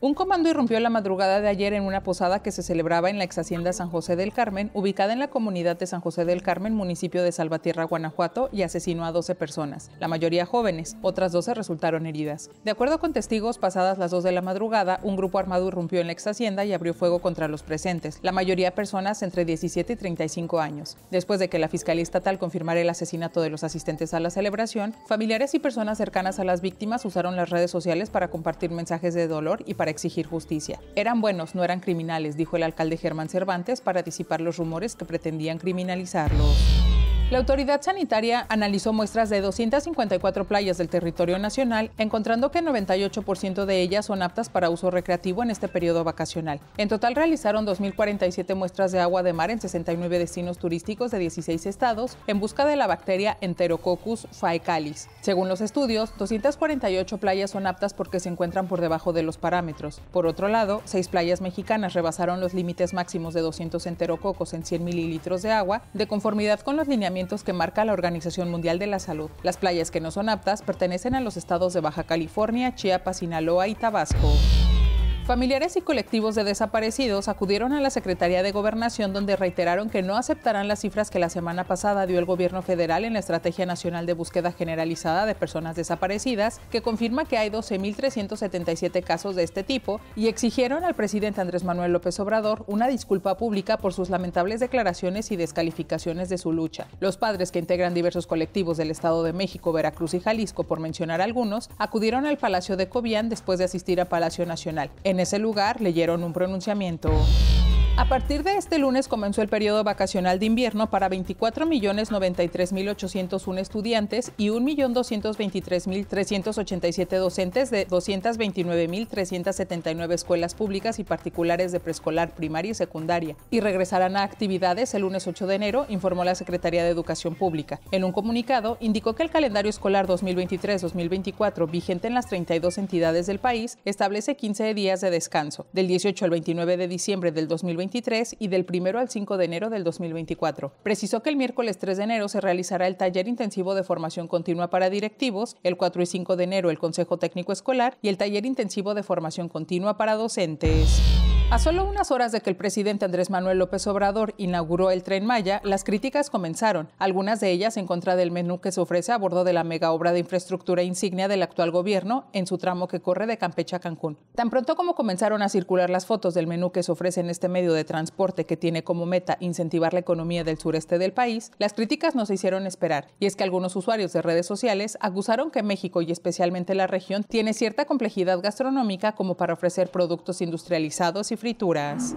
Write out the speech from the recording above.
Un comando irrumpió la madrugada de ayer en una posada que se celebraba en la ex hacienda San José del Carmen, ubicada en la comunidad de San José del Carmen, municipio de Salvatierra, Guanajuato, y asesinó a 12 personas, la mayoría jóvenes, otras 12 resultaron heridas. De acuerdo con testigos, pasadas las 2 de la madrugada, un grupo armado irrumpió en la ex hacienda y abrió fuego contra los presentes, la mayoría personas entre 17 y 35 años. Después de que la Fiscalía Estatal confirmara el asesinato de los asistentes a la celebración, familiares y personas cercanas a las víctimas usaron las redes sociales para compartir mensajes de dolor y para exigir justicia. Eran buenos, no eran criminales, dijo el alcalde Germán Cervantes para disipar los rumores que pretendían criminalizarlos. La autoridad sanitaria analizó muestras de 254 playas del territorio nacional, encontrando que 98% de ellas son aptas para uso recreativo en este periodo vacacional. En total realizaron 2.047 muestras de agua de mar en 69 destinos turísticos de 16 estados en busca de la bacteria Enterococcus faecalis. Según los estudios, 248 playas son aptas porque se encuentran por debajo de los parámetros. Por otro lado, seis playas mexicanas rebasaron los límites máximos de 200 enterococos en 100 mililitros de agua, de conformidad con los lineamientos que marca la Organización Mundial de la Salud. Las playas que no son aptas pertenecen a los estados de Baja California, Chiapas, Sinaloa y Tabasco. Familiares y colectivos de desaparecidos acudieron a la Secretaría de Gobernación donde reiteraron que no aceptarán las cifras que la semana pasada dio el gobierno federal en la Estrategia Nacional de Búsqueda Generalizada de Personas Desaparecidas, que confirma que hay 12.377 casos de este tipo, y exigieron al presidente Andrés Manuel López Obrador una disculpa pública por sus lamentables declaraciones y descalificaciones de su lucha. Los padres que integran diversos colectivos del Estado de México, Veracruz y Jalisco, por mencionar algunos, acudieron al Palacio de Cobián después de asistir a Palacio Nacional. En ese lugar leyeron un pronunciamiento. A partir de este lunes comenzó el periodo vacacional de invierno para 24.093.801 estudiantes y 1.223.387 docentes de 229.379 escuelas públicas y particulares de preescolar, primaria y secundaria, y regresarán a actividades el lunes 8 de enero, informó la Secretaría de Educación Pública. En un comunicado, indicó que el calendario escolar 2023-2024, vigente en las 32 entidades del país, establece 15 días de descanso, del 18 al 29 de diciembre del 2024 y del 1 al 5 de enero del 2024. Precisó que el miércoles 3 de enero se realizará el taller intensivo de formación continua para directivos, el 4 y 5 de enero el Consejo Técnico Escolar y el taller intensivo de formación continua para docentes. A solo unas horas de que el presidente Andrés Manuel López Obrador inauguró el tren Maya, las críticas comenzaron, algunas de ellas en contra del menú que se ofrece a bordo de la mega obra de infraestructura insignia del actual gobierno en su tramo que corre de Campeche a Cancún. Tan pronto como comenzaron a circular las fotos del menú que se ofrece en este medio de transporte que tiene como meta incentivar la economía del sureste del país, las críticas no se hicieron esperar, y es que algunos usuarios de redes sociales acusaron que México y especialmente la región tiene cierta complejidad gastronómica como para ofrecer productos industrializados y frituras.